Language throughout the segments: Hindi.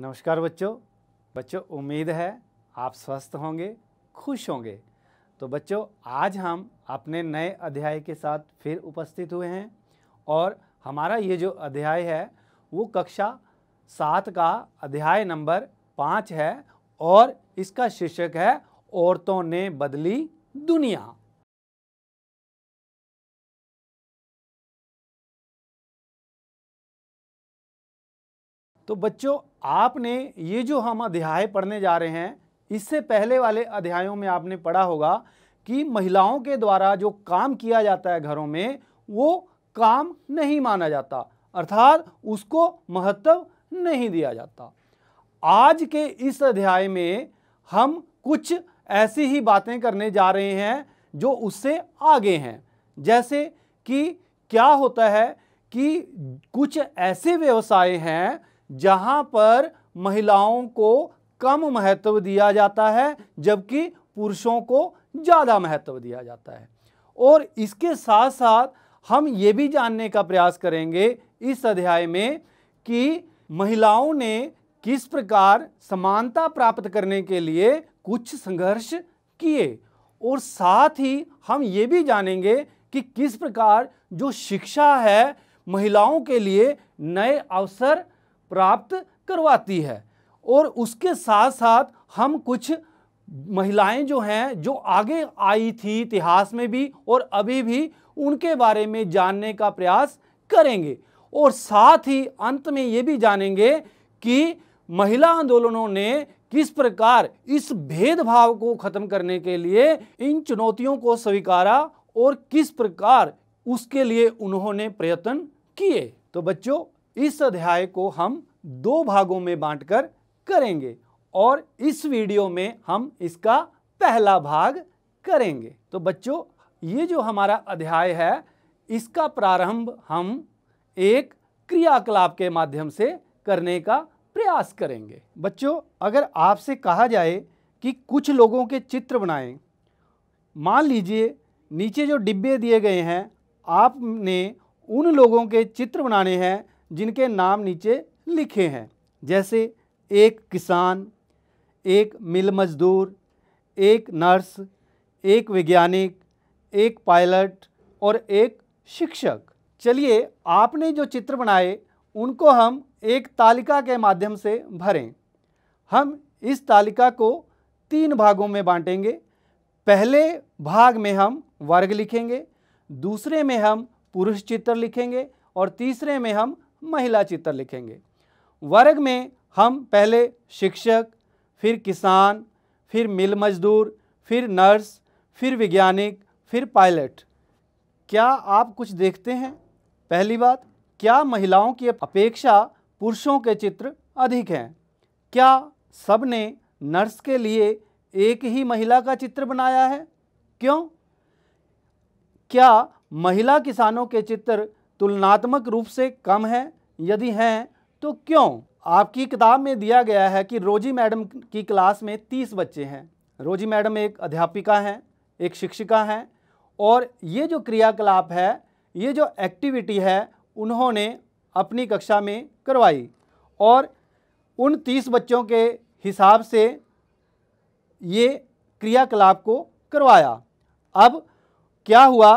नमस्कार बच्चों बच्चों उम्मीद है आप स्वस्थ होंगे खुश होंगे तो बच्चों आज हम अपने नए अध्याय के साथ फिर उपस्थित हुए हैं और हमारा ये जो अध्याय है वो कक्षा सात का अध्याय नंबर पाँच है और इसका शीर्षक है औरतों ने बदली दुनिया तो बच्चों आपने ये जो हम अध्याय पढ़ने जा रहे हैं इससे पहले वाले अध्यायों में आपने पढ़ा होगा कि महिलाओं के द्वारा जो काम किया जाता है घरों में वो काम नहीं माना जाता अर्थात उसको महत्व नहीं दिया जाता आज के इस अध्याय में हम कुछ ऐसी ही बातें करने जा रहे हैं जो उससे आगे हैं जैसे कि क्या होता है कि कुछ ऐसे व्यवसाय हैं जहाँ पर महिलाओं को कम महत्व दिया जाता है जबकि पुरुषों को ज़्यादा महत्व दिया जाता है और इसके साथ साथ हम ये भी जानने का प्रयास करेंगे इस अध्याय में कि महिलाओं ने किस प्रकार समानता प्राप्त करने के लिए कुछ संघर्ष किए और साथ ही हम ये भी जानेंगे कि किस प्रकार जो शिक्षा है महिलाओं के लिए नए अवसर प्राप्त करवाती है और उसके साथ साथ हम कुछ महिलाएं जो हैं जो आगे आई थी इतिहास में भी और अभी भी उनके बारे में जानने का प्रयास करेंगे और साथ ही अंत में ये भी जानेंगे कि महिला आंदोलनों ने किस प्रकार इस भेदभाव को ख़त्म करने के लिए इन चुनौतियों को स्वीकारा और किस प्रकार उसके लिए उन्होंने प्रयत्न किए तो बच्चों इस अध्याय को हम दो भागों में बांटकर करेंगे और इस वीडियो में हम इसका पहला भाग करेंगे तो बच्चों ये जो हमारा अध्याय है इसका प्रारंभ हम एक क्रियाकलाप के माध्यम से करने का प्रयास करेंगे बच्चों अगर आपसे कहा जाए कि कुछ लोगों के चित्र बनाएं मान लीजिए नीचे जो डिब्बे दिए गए हैं आपने उन लोगों के चित्र बनाने हैं जिनके नाम नीचे लिखे हैं जैसे एक किसान एक मिल मजदूर एक नर्स एक वैज्ञानिक एक पायलट और एक शिक्षक चलिए आपने जो चित्र बनाए उनको हम एक तालिका के माध्यम से भरें हम इस तालिका को तीन भागों में बांटेंगे पहले भाग में हम वर्ग लिखेंगे दूसरे में हम पुरुष चित्र लिखेंगे और तीसरे में हम महिला चित्र लिखेंगे वर्ग में हम पहले शिक्षक फिर किसान फिर मिल मजदूर फिर नर्स फिर वैज्ञानिक फिर पायलट क्या आप कुछ देखते हैं पहली बात क्या महिलाओं की अपेक्षा पुरुषों के चित्र अधिक हैं क्या सब ने नर्स के लिए एक ही महिला का चित्र बनाया है क्यों क्या महिला किसानों के चित्र तुलनात्मक रूप से कम है यदि हैं तो क्यों आपकी किताब में दिया गया है कि रोजी मैडम की क्लास में तीस बच्चे हैं रोजी मैडम एक अध्यापिका हैं एक शिक्षिका हैं और ये जो क्रियाकलाप है ये जो एक्टिविटी है उन्होंने अपनी कक्षा में करवाई और उन तीस बच्चों के हिसाब से ये क्रियाकलाप को करवाया अब क्या हुआ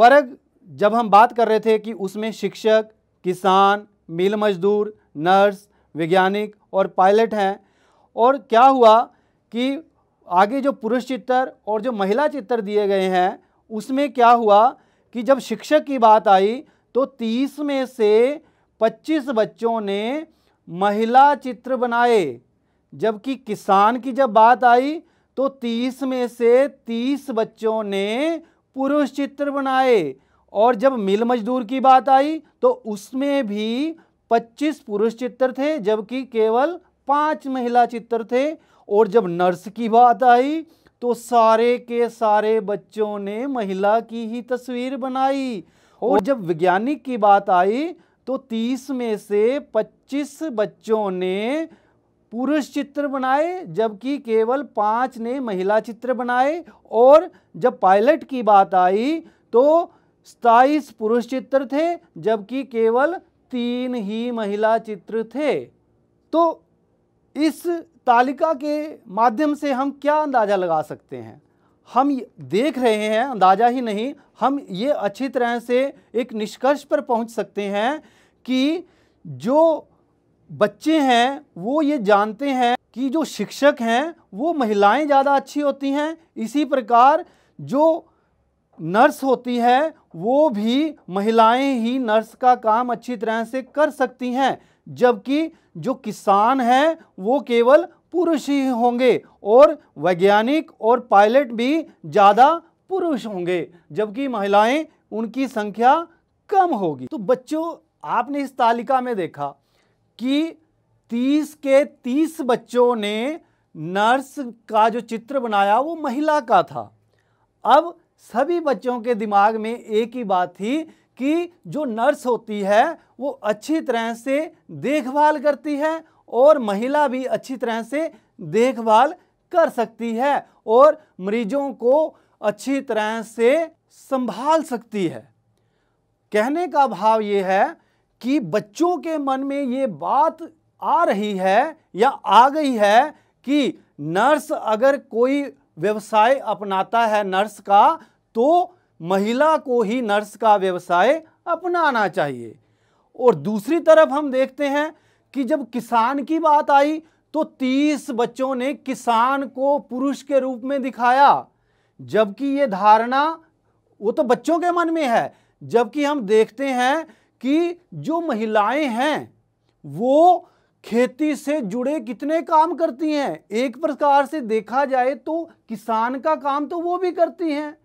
वर्ग जब हम बात कर रहे थे कि उसमें शिक्षक किसान मिल मजदूर नर्स वैज्ञानिक और पायलट हैं और क्या हुआ कि आगे जो पुरुष चित्र और जो महिला चित्र दिए गए हैं उसमें क्या हुआ कि जब शिक्षक की बात आई तो 30 में से 25 बच्चों ने महिला चित्र बनाए जबकि किसान की जब बात आई तो 30 में से 30 बच्चों ने पुरुष चित्र बनाए और जब मिल मजदूर की बात आई तो उसमें भी 25 पुरुष चित्र थे जबकि केवल पांच महिला चित्र थे और जब नर्स की बात आई तो सारे के सारे बच्चों ने महिला की ही तस्वीर बनाई और जब वैज्ञानिक की बात आई तो 30 में से 25 बच्चों ने पुरुष चित्र बनाए जबकि केवल पाँच ने महिला चित्र बनाए और जब पायलट की बात आई तो सताईस पुरुष चित्र थे जबकि केवल तीन ही महिला चित्र थे तो इस तालिका के माध्यम से हम क्या अंदाज़ा लगा सकते हैं हम देख रहे हैं अंदाज़ा ही नहीं हम ये अच्छी तरह से एक निष्कर्ष पर पहुंच सकते हैं कि जो बच्चे हैं वो ये जानते हैं कि जो शिक्षक हैं वो महिलाएं ज़्यादा अच्छी होती हैं इसी प्रकार जो नर्स होती है वो भी महिलाएं ही नर्स का काम अच्छी तरह से कर सकती हैं जबकि जो किसान हैं वो केवल पुरुष ही होंगे और वैज्ञानिक और पायलट भी ज़्यादा पुरुष होंगे जबकि महिलाएं उनकी संख्या कम होगी तो बच्चों आपने इस तालिका में देखा कि 30 के 30 बच्चों ने नर्स का जो चित्र बनाया वो महिला का था अब सभी बच्चों के दिमाग में एक ही बात थी कि जो नर्स होती है वो अच्छी तरह से देखभाल करती है और महिला भी अच्छी तरह से देखभाल कर सकती है और मरीजों को अच्छी तरह से संभाल सकती है कहने का भाव ये है कि बच्चों के मन में ये बात आ रही है या आ गई है कि नर्स अगर कोई व्यवसाय अपनाता है नर्स का तो महिला को ही नर्स का व्यवसाय अपनाना चाहिए और दूसरी तरफ हम देखते हैं कि जब किसान की बात आई तो 30 बच्चों ने किसान को पुरुष के रूप में दिखाया जबकि ये धारणा वो तो बच्चों के मन में है जबकि हम देखते हैं कि जो महिलाएं हैं वो खेती से जुड़े कितने काम करती हैं एक प्रकार से देखा जाए तो किसान का काम तो वो भी करती हैं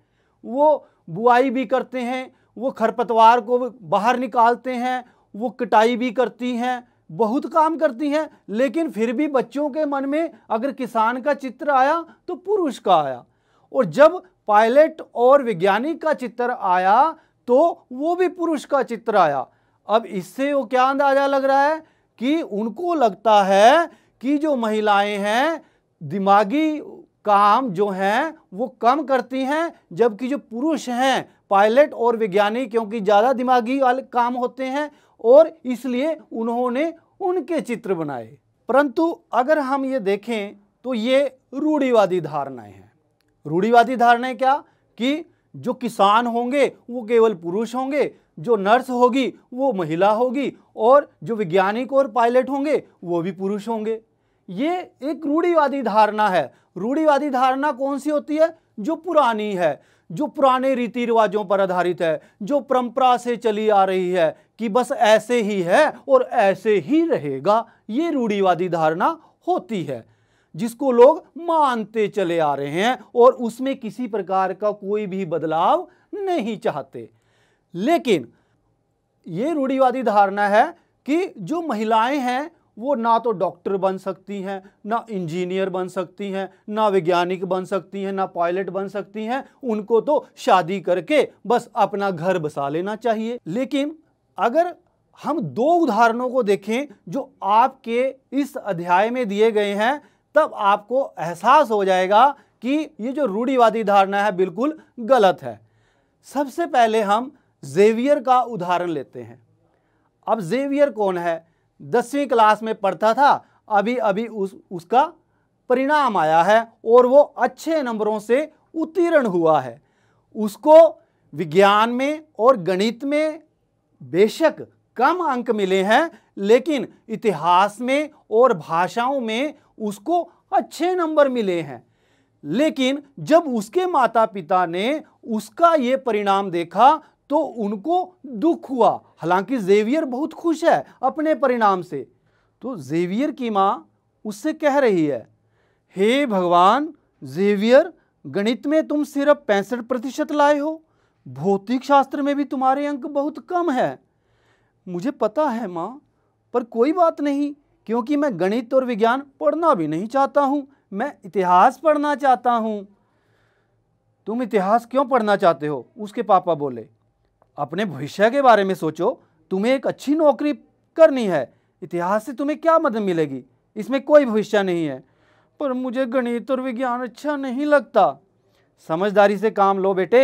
वो बुआई भी करते हैं वो खरपतवार को बाहर निकालते हैं वो कटाई भी करती हैं बहुत काम करती हैं लेकिन फिर भी बच्चों के मन में अगर किसान का चित्र आया तो पुरुष का आया और जब पायलट और वैज्ञानिक का चित्र आया तो वो भी पुरुष का चित्र आया अब इससे वो क्या अंदाज़ा लग रहा है कि उनको लगता है कि जो महिलाएं हैं दिमागी काम जो हैं वो कम करती हैं जबकि जो पुरुष हैं पायलट और वैज्ञानिक क्योंकि ज़्यादा दिमागी वाले काम होते हैं और इसलिए उन्होंने उनके चित्र बनाए परंतु अगर हम ये देखें तो ये रूढ़ीवादी धारणाएं हैं रूढ़ीवादी धारणाएं क्या कि जो किसान होंगे वो केवल पुरुष होंगे जो नर्स होगी वो महिला होगी और जो वैज्ञानिक और पायलट होंगे वो भी पुरुष होंगे ये एक रूढ़ीवादी धारणा है रूढ़ीवादी धारणा कौन सी होती है जो पुरानी है जो पुराने रीति रिवाजों पर आधारित है जो परंपरा से चली आ रही है कि बस ऐसे ही है और ऐसे ही रहेगा ये रूढ़ीवादी धारणा होती है जिसको लोग मानते चले आ रहे हैं और उसमें किसी प्रकार का कोई भी बदलाव नहीं चाहते लेकिन ये रूढ़ीवादी धारणा है कि जो महिलाएं हैं वो ना तो डॉक्टर बन सकती हैं ना इंजीनियर बन सकती हैं ना वैज्ञानिक बन सकती हैं ना पायलट बन सकती हैं उनको तो शादी करके बस अपना घर बसा लेना चाहिए लेकिन अगर हम दो उदाहरणों को देखें जो आपके इस अध्याय में दिए गए हैं तब आपको एहसास हो जाएगा कि ये जो रूढ़ीवादी धारणा है बिल्कुल गलत है सबसे पहले हम जेवियर का उदाहरण लेते हैं अब जेवियर कौन है दसवीं क्लास में पढ़ता था अभी अभी उस उसका परिणाम आया है और वो अच्छे नंबरों से उत्तीर्ण हुआ है उसको विज्ञान में और गणित में बेशक कम अंक मिले हैं लेकिन इतिहास में और भाषाओं में उसको अच्छे नंबर मिले हैं लेकिन जब उसके माता पिता ने उसका ये परिणाम देखा तो उनको दुख हुआ हालांकि जेवियर बहुत खुश है अपने परिणाम से तो जेवियर की माँ उससे कह रही है हे भगवान जेवियर गणित में तुम सिर्फ पैंसठ प्रतिशत लाए हो भौतिक शास्त्र में भी तुम्हारे अंक बहुत कम है मुझे पता है माँ पर कोई बात नहीं क्योंकि मैं गणित और विज्ञान पढ़ना भी नहीं चाहता हूँ मैं इतिहास पढ़ना चाहता हूँ तुम इतिहास क्यों पढ़ना चाहते हो उसके पापा बोले अपने भविष्य के बारे में सोचो तुम्हें एक अच्छी नौकरी करनी है इतिहास से तुम्हें क्या मदद मिलेगी इसमें कोई भविष्य नहीं है पर मुझे गणित और विज्ञान अच्छा नहीं लगता समझदारी से काम लो बेटे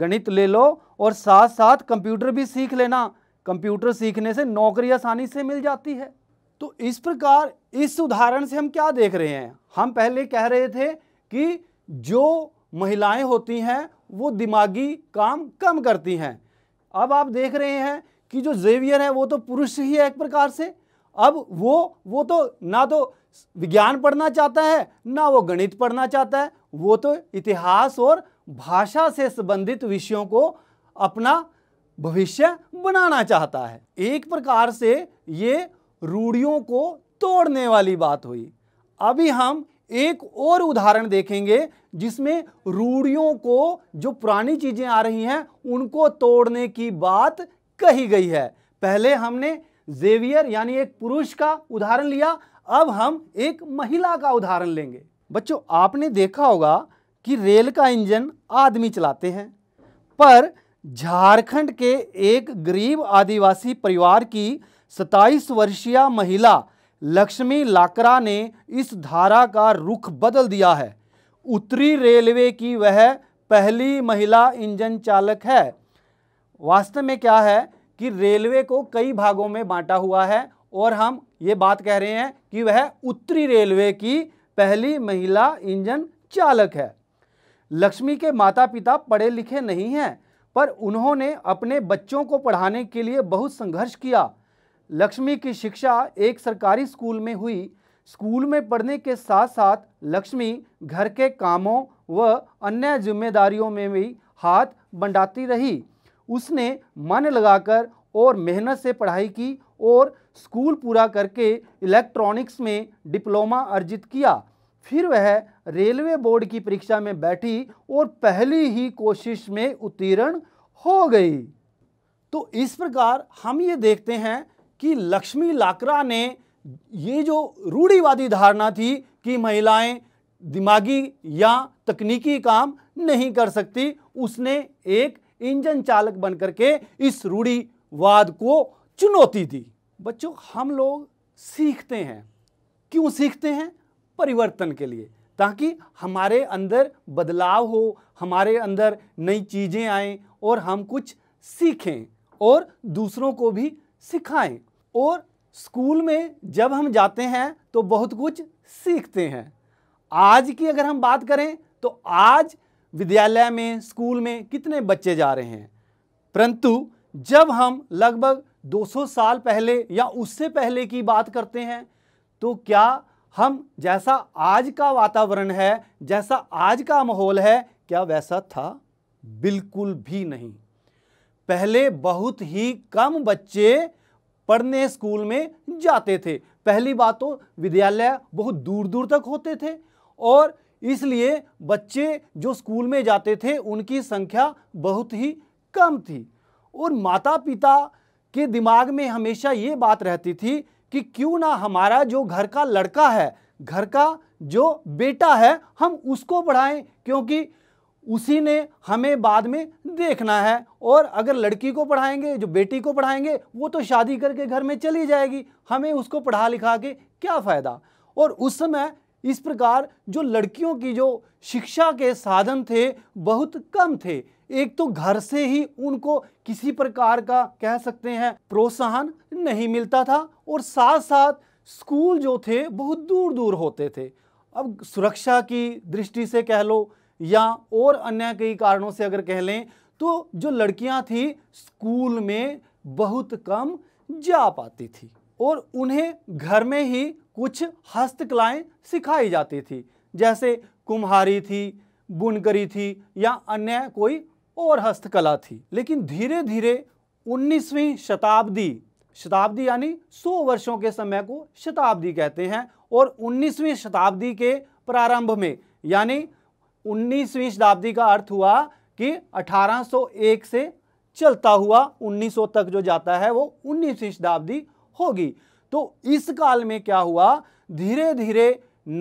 गणित ले लो और साथ साथ कंप्यूटर भी सीख लेना कंप्यूटर सीखने से नौकरी आसानी से मिल जाती है तो इस प्रकार इस उदाहरण से हम क्या देख रहे हैं हम पहले कह रहे थे कि जो महिलाएं होती हैं वो दिमागी काम कम करती हैं अब आप देख रहे हैं कि जो जेवियर है वो तो पुरुष ही है एक प्रकार से अब वो वो तो ना तो विज्ञान पढ़ना चाहता है ना वो गणित पढ़ना चाहता है वो तो इतिहास और भाषा से संबंधित विषयों को अपना भविष्य बनाना चाहता है एक प्रकार से ये रूढ़ियों को तोड़ने वाली बात हुई अभी हम एक और उदाहरण देखेंगे जिसमें रूढ़ियों को जो पुरानी चीज़ें आ रही हैं उनको तोड़ने की बात कही गई है पहले हमने जेवियर यानी एक पुरुष का उदाहरण लिया अब हम एक महिला का उदाहरण लेंगे बच्चों आपने देखा होगा कि रेल का इंजन आदमी चलाते हैं पर झारखंड के एक गरीब आदिवासी परिवार की 27 वर्षीय महिला लक्ष्मी लाकरा ने इस धारा का रुख बदल दिया है उत्तरी रेलवे की वह पहली महिला इंजन चालक है वास्तव में क्या है कि रेलवे को कई भागों में बांटा हुआ है और हम ये बात कह रहे हैं कि वह उत्तरी रेलवे की पहली महिला इंजन चालक है लक्ष्मी के माता पिता पढ़े लिखे नहीं हैं पर उन्होंने अपने बच्चों को पढ़ाने के लिए बहुत संघर्ष किया लक्ष्मी की शिक्षा एक सरकारी स्कूल में हुई स्कूल में पढ़ने के साथ साथ लक्ष्मी घर के कामों व अन्य जिम्मेदारियों में भी हाथ बंटाती रही उसने मन लगाकर और मेहनत से पढ़ाई की और स्कूल पूरा करके इलेक्ट्रॉनिक्स में डिप्लोमा अर्जित किया फिर वह रेलवे बोर्ड की परीक्षा में बैठी और पहली ही कोशिश में उत्तीर्ण हो गई तो इस प्रकार हम ये देखते हैं कि लक्ष्मी लाकरा ने ये जो रूढ़ीवादी धारणा थी कि महिलाएं दिमागी या तकनीकी काम नहीं कर सकती उसने एक इंजन चालक बनकर के इस रूढ़ीवाद को चुनौती दी बच्चों हम लोग सीखते हैं क्यों सीखते हैं परिवर्तन के लिए ताकि हमारे अंदर बदलाव हो हमारे अंदर नई चीज़ें आएं और हम कुछ सीखें और दूसरों को भी सिखाएं और स्कूल में जब हम जाते हैं तो बहुत कुछ सीखते हैं आज की अगर हम बात करें तो आज विद्यालय में स्कूल में कितने बच्चे जा रहे हैं परंतु जब हम लगभग 200 साल पहले या उससे पहले की बात करते हैं तो क्या हम जैसा आज का वातावरण है जैसा आज का माहौल है क्या वैसा था बिल्कुल भी नहीं पहले बहुत ही कम बच्चे पढ़ने स्कूल में जाते थे पहली बात तो विद्यालय बहुत दूर दूर तक होते थे और इसलिए बच्चे जो स्कूल में जाते थे उनकी संख्या बहुत ही कम थी और माता पिता के दिमाग में हमेशा ये बात रहती थी कि क्यों ना हमारा जो घर का लड़का है घर का जो बेटा है हम उसको पढ़ाएं क्योंकि उसी ने हमें बाद में देखना है और अगर लड़की को पढ़ाएंगे जो बेटी को पढ़ाएंगे वो तो शादी करके घर में चली जाएगी हमें उसको पढ़ा लिखा के क्या फ़ायदा और उस समय इस प्रकार जो लड़कियों की जो शिक्षा के साधन थे बहुत कम थे एक तो घर से ही उनको किसी प्रकार का कह सकते हैं प्रोत्साहन नहीं मिलता था और साथ साथ स्कूल जो थे बहुत दूर दूर होते थे अब सुरक्षा की दृष्टि से कह लो या और अन्य कई कारणों से अगर कह लें तो जो लड़कियां थी स्कूल में बहुत कम जा पाती थी और उन्हें घर में ही कुछ हस्तकलाएं सिखाई जाती थी जैसे कुम्हारी थी बुनकरी थी या अन्य कोई और हस्तकला थी लेकिन धीरे धीरे 19वीं शताब्दी शताब्दी यानी 100 वर्षों के समय को शताब्दी कहते हैं और 19वीं शताब्दी के प्रारंभ में यानी 19वीं शताब्दी का अर्थ हुआ कि 1801 से चलता हुआ 1900 तक जो जाता है वो 19वीं शताब्दी होगी तो इस काल में क्या हुआ धीरे धीरे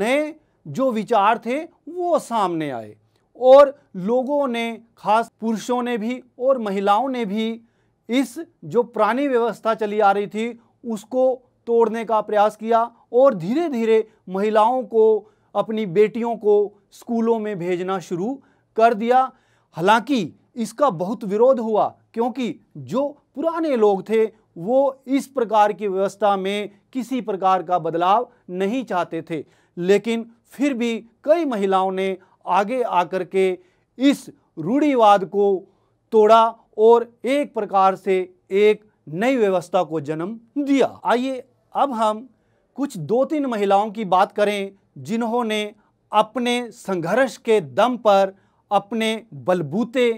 नए जो विचार थे वो सामने आए और लोगों ने खास पुरुषों ने भी और महिलाओं ने भी इस जो प्राणी व्यवस्था चली आ रही थी उसको तोड़ने का प्रयास किया और धीरे धीरे महिलाओं को अपनी बेटियों को स्कूलों में भेजना शुरू कर दिया हालांकि इसका बहुत विरोध हुआ क्योंकि जो पुराने लोग थे वो इस प्रकार की व्यवस्था में किसी प्रकार का बदलाव नहीं चाहते थे लेकिन फिर भी कई महिलाओं ने आगे आकर के इस रूढ़िवाद को तोड़ा और एक प्रकार से एक नई व्यवस्था को जन्म दिया आइए अब हम कुछ दो तीन महिलाओं की बात करें जिन्होंने अपने संघर्ष के दम पर अपने बलबूते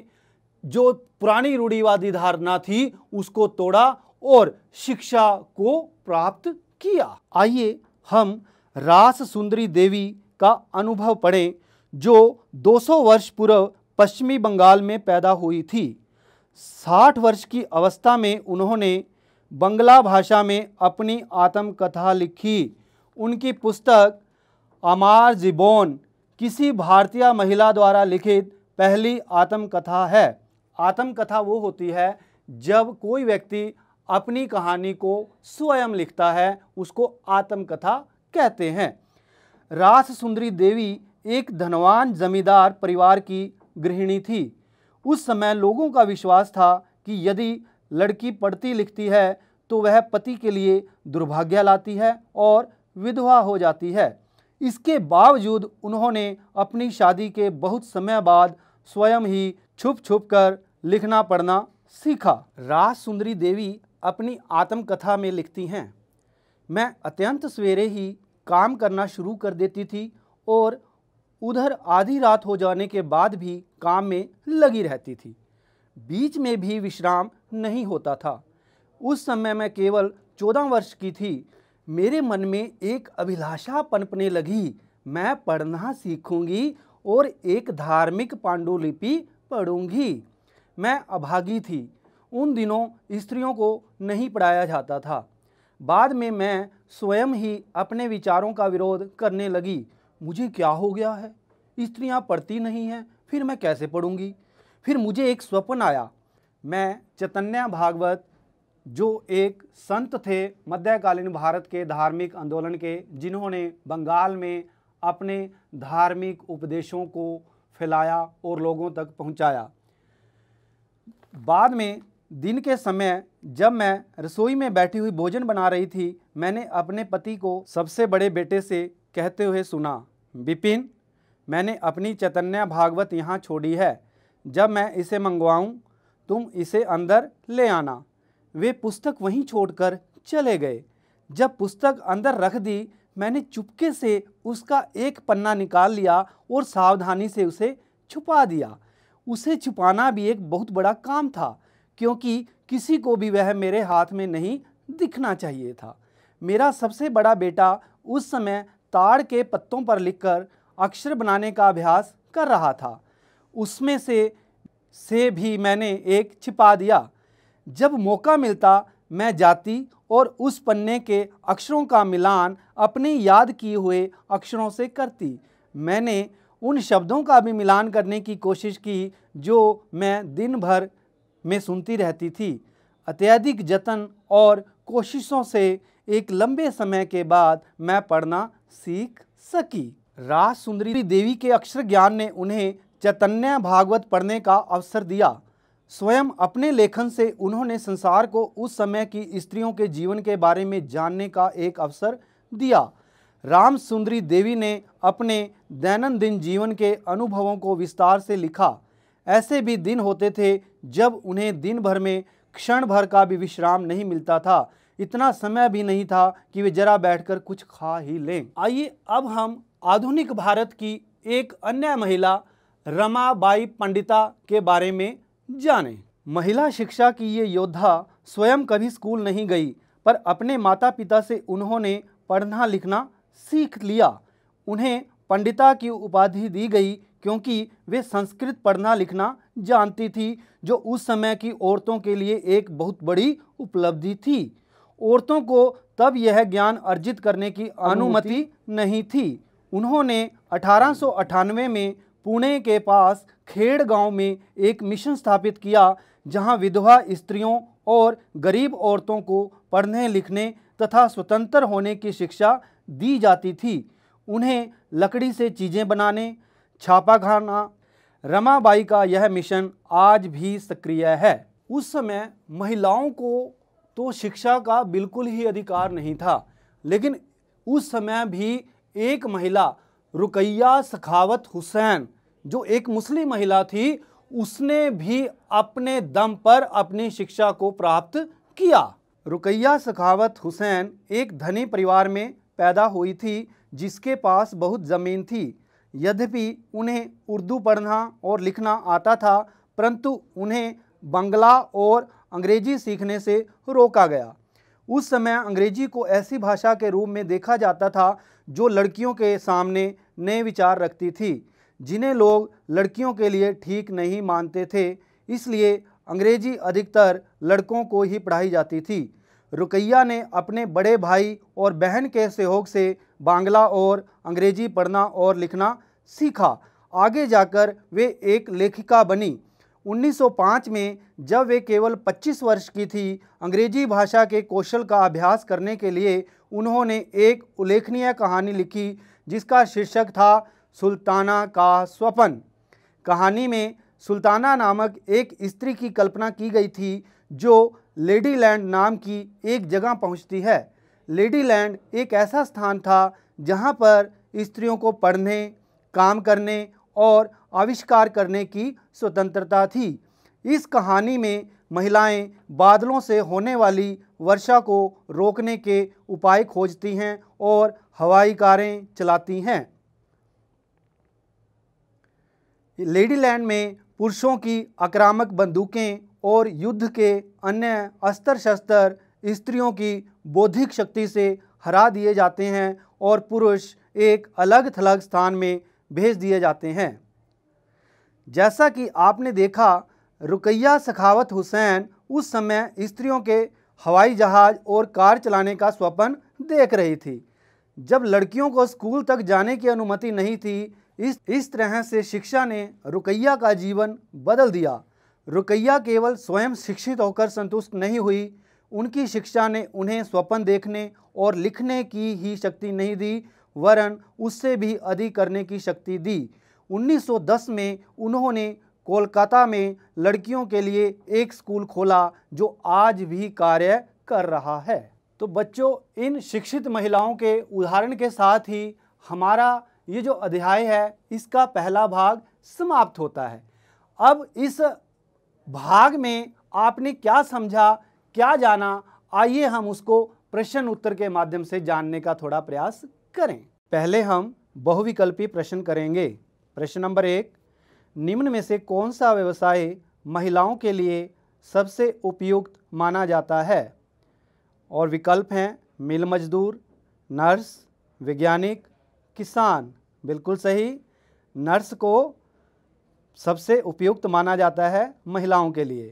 जो पुरानी रूढ़ीवादी धारणा थी उसको तोड़ा और शिक्षा को प्राप्त किया आइए हम रास सुंदरी देवी का अनुभव पढ़ें जो 200 वर्ष पूर्व पश्चिमी बंगाल में पैदा हुई थी 60 वर्ष की अवस्था में उन्होंने बंगला भाषा में अपनी आत्मकथा लिखी उनकी पुस्तक अमार जिबोन किसी भारतीय महिला द्वारा लिखित पहली आत्मकथा है आत्मकथा वो होती है जब कोई व्यक्ति अपनी कहानी को स्वयं लिखता है उसको आत्मकथा कहते हैं रास सुंदरी देवी एक धनवान जमींदार परिवार की गृहिणी थी उस समय लोगों का विश्वास था कि यदि लड़की पढ़ती लिखती है तो वह पति के लिए दुर्भाग्य लाती है और विधवा हो जाती है इसके बावजूद उन्होंने अपनी शादी के बहुत समय बाद स्वयं ही छुप छुप कर लिखना पढ़ना सीखा राज सुंदरी देवी अपनी आत्मकथा में लिखती हैं मैं अत्यंत सवेरे ही काम करना शुरू कर देती थी और उधर आधी रात हो जाने के बाद भी काम में लगी रहती थी बीच में भी विश्राम नहीं होता था उस समय मैं केवल चौदह वर्ष की थी मेरे मन में एक अभिलाषा पनपने लगी मैं पढ़ना सीखूंगी और एक धार्मिक पांडुलिपि पढ़ूंगी मैं अभागी थी उन दिनों स्त्रियों को नहीं पढ़ाया जाता था बाद में मैं स्वयं ही अपने विचारों का विरोध करने लगी मुझे क्या हो गया है स्त्रियां पढ़ती नहीं हैं फिर मैं कैसे पढ़ूंगी फिर मुझे एक स्वप्न आया मैं चैतन्य भागवत जो एक संत थे मध्यकालीन भारत के धार्मिक आंदोलन के जिन्होंने बंगाल में अपने धार्मिक उपदेशों को फैलाया और लोगों तक पहुंचाया। बाद में दिन के समय जब मैं रसोई में बैठी हुई भोजन बना रही थी मैंने अपने पति को सबसे बड़े बेटे से कहते हुए सुना बिपिन मैंने अपनी चैतन्य भागवत यहाँ छोड़ी है जब मैं इसे मंगवाऊँ तुम इसे अंदर ले आना वे पुस्तक वहीं छोड़कर चले गए जब पुस्तक अंदर रख दी मैंने चुपके से उसका एक पन्ना निकाल लिया और सावधानी से उसे छुपा दिया उसे छुपाना भी एक बहुत बड़ा काम था क्योंकि किसी को भी वह मेरे हाथ में नहीं दिखना चाहिए था मेरा सबसे बड़ा बेटा उस समय ताड़ के पत्तों पर लिखकर अक्षर बनाने का अभ्यास कर रहा था उसमें से से भी मैंने एक छिपा दिया जब मौका मिलता मैं जाती और उस पन्ने के अक्षरों का मिलान अपने याद किए हुए अक्षरों से करती मैंने उन शब्दों का भी मिलान करने की कोशिश की जो मैं दिन भर में सुनती रहती थी अत्यधिक जतन और कोशिशों से एक लंबे समय के बाद मैं पढ़ना सीख सकी राज सुंदरी देवी के अक्षर ज्ञान ने उन्हें चैतन्य भागवत पढ़ने का अवसर दिया स्वयं अपने लेखन से उन्होंने संसार को उस समय की स्त्रियों के जीवन के बारे में जानने का एक अवसर दिया राम सुंदरी देवी ने अपने दैनंदिन जीवन के अनुभवों को विस्तार से लिखा ऐसे भी दिन होते थे जब उन्हें दिन भर में क्षण भर का भी विश्राम नहीं मिलता था इतना समय भी नहीं था कि वे जरा बैठकर कुछ खा ही लें आइए अब हम आधुनिक भारत की एक अन्य महिला रमाबाई पंडिता के बारे में जाने महिला शिक्षा की ये योद्धा स्वयं कभी स्कूल नहीं गई पर अपने माता पिता से उन्होंने पढ़ना लिखना सीख लिया उन्हें पंडिता की उपाधि दी गई क्योंकि वे संस्कृत पढ़ना लिखना जानती थी जो उस समय की औरतों के लिए एक बहुत बड़ी उपलब्धि थी औरतों को तब यह ज्ञान अर्जित करने की अनुमति नहीं थी उन्होंने अठारह में पुणे के पास खेड़ गांव में एक मिशन स्थापित किया जहां विधवा स्त्रियों और गरीब औरतों को पढ़ने लिखने तथा स्वतंत्र होने की शिक्षा दी जाती थी उन्हें लकड़ी से चीज़ें बनाने छापा खाना रमाबाई का यह मिशन आज भी सक्रिय है उस समय महिलाओं को तो शिक्षा का बिल्कुल ही अधिकार नहीं था लेकिन उस समय भी एक महिला रुकैया सखावत हुसैन जो एक मुस्लिम महिला थी उसने भी अपने दम पर अपनी शिक्षा को प्राप्त किया रुकैया सखावत हुसैन एक धनी परिवार में पैदा हुई थी जिसके पास बहुत ज़मीन थी यद्यपि उन्हें उर्दू पढ़ना और लिखना आता था परंतु उन्हें बंगला और अंग्रेजी सीखने से रोका गया उस समय अंग्रेजी को ऐसी भाषा के रूप में देखा जाता था जो लड़कियों के सामने नए विचार रखती थी जिन्हें लोग लड़कियों के लिए ठीक नहीं मानते थे इसलिए अंग्रेजी अधिकतर लड़कों को ही पढ़ाई जाती थी रुकैया ने अपने बड़े भाई और बहन के सहयोग से बांग्ला और अंग्रेजी पढ़ना और लिखना सीखा आगे जाकर वे एक लेखिका बनी 1905 में जब वे केवल 25 वर्ष की थी अंग्रेजी भाषा के कौशल का अभ्यास करने के लिए उन्होंने एक उल्लेखनीय कहानी लिखी जिसका शीर्षक था सुल्ताना का स्वपन कहानी में सुल्ताना नामक एक स्त्री की कल्पना की गई थी जो लेडीलैंड नाम की एक जगह पहुंचती है लेडीलैंड एक ऐसा स्थान था जहां पर स्त्रियों को पढ़ने काम करने और आविष्कार करने की स्वतंत्रता थी इस कहानी में महिलाएं बादलों से होने वाली वर्षा को रोकने के उपाय खोजती हैं और हवाई कारें चलाती हैं लेडीलैंड में पुरुषों की आक्रामक बंदूकें और युद्ध के अन्य अस्त्र शस्त्र स्त्रियों की बौद्धिक शक्ति से हरा दिए जाते हैं और पुरुष एक अलग थलग स्थान में भेज दिए जाते हैं जैसा कि आपने देखा रुकैया सखावत हुसैन उस समय स्त्रियों के हवाई जहाज़ और कार चलाने का स्वप्न देख रही थी जब लड़कियों को स्कूल तक जाने की अनुमति नहीं थी इस इस तरह से शिक्षा ने रुकैया का जीवन बदल दिया रुकैया केवल स्वयं शिक्षित होकर संतुष्ट नहीं हुई उनकी शिक्षा ने उन्हें स्वप्न देखने और लिखने की ही शक्ति नहीं दी वरन उससे भी अधिक करने की शक्ति दी 1910 में उन्होंने कोलकाता में लड़कियों के लिए एक स्कूल खोला जो आज भी कार्य कर रहा है तो बच्चों इन शिक्षित महिलाओं के उदाहरण के साथ ही हमारा ये जो अध्याय है इसका पहला भाग समाप्त होता है अब इस भाग में आपने क्या समझा क्या जाना आइए हम उसको प्रश्न उत्तर के माध्यम से जानने का थोड़ा प्रयास करें पहले हम बहुविकल्पी प्रश्न करेंगे प्रश्न नंबर एक निम्न में से कौन सा व्यवसाय महिलाओं के लिए सबसे उपयुक्त माना जाता है और विकल्प हैं मिल मजदूर नर्स वैज्ञानिक किसान बिल्कुल सही नर्स को सबसे उपयुक्त माना जाता है महिलाओं के लिए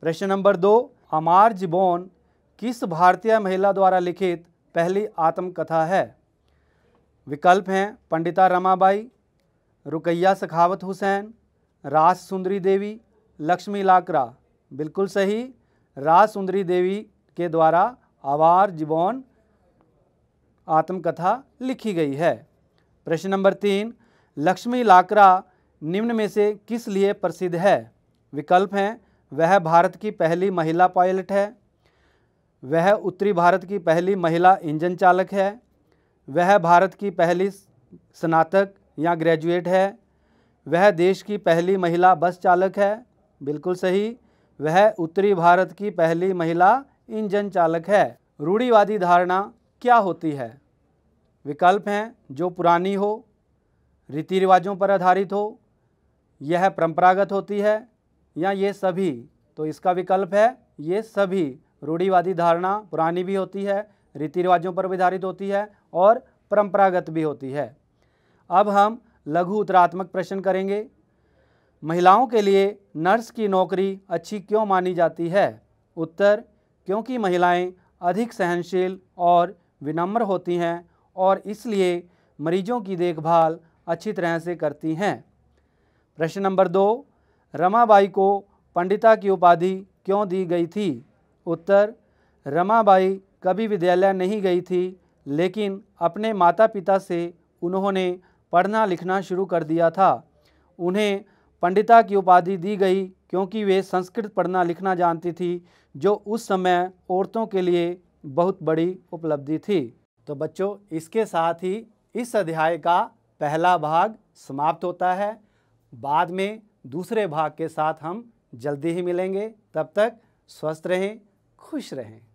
प्रश्न नंबर दो अमार जिबोन किस भारतीय महिला द्वारा लिखित पहली आत्मकथा है विकल्प हैं पंडिता रमाबाई रुकैया सखावत हुसैन राज सुंदरी देवी लक्ष्मी लाकरा बिल्कुल सही राज सुंदरी देवी के द्वारा आवार जिबोन आत्मकथा लिखी गई है प्रश्न नंबर तीन लक्ष्मी लाकरा निम्न में से किस लिए प्रसिद्ध है विकल्प हैं वह भारत की पहली महिला पायलट है वह उत्तरी भारत की पहली महिला इंजन चालक है वह भारत की पहली स्नातक या ग्रेजुएट है वह देश की पहली महिला बस चालक है बिल्कुल सही वह उत्तरी भारत की पहली महिला इंजन चालक है रूढ़ीवादी धारणा क्या होती है विकल्प हैं जो पुरानी हो रीति रिवाजों पर आधारित हो यह परंपरागत होती है या ये सभी तो इसका विकल्प है ये सभी रूढ़ीवादी धारणा पुरानी भी होती है रीति रिवाजों पर आधारित होती है और परंपरागत भी होती है अब हम लघु उत्तरात्मक प्रश्न करेंगे महिलाओं के लिए नर्स की नौकरी अच्छी क्यों मानी जाती है उत्तर क्योंकि महिलाएं अधिक सहनशील और विनम्र होती हैं और इसलिए मरीजों की देखभाल अच्छी तरह से करती हैं प्रश्न नंबर दो रमाबाई को पंडिता की उपाधि क्यों दी गई थी उत्तर रमाबाई कभी विद्यालय नहीं गई थी लेकिन अपने माता पिता से उन्होंने पढ़ना लिखना शुरू कर दिया था उन्हें पंडिता की उपाधि दी गई क्योंकि वे संस्कृत पढ़ना लिखना जानती थी जो उस समय औरतों के लिए बहुत बड़ी उपलब्धि थी तो बच्चों इसके साथ ही इस अध्याय का पहला भाग समाप्त होता है बाद में दूसरे भाग के साथ हम जल्दी ही मिलेंगे तब तक स्वस्थ रहें खुश रहें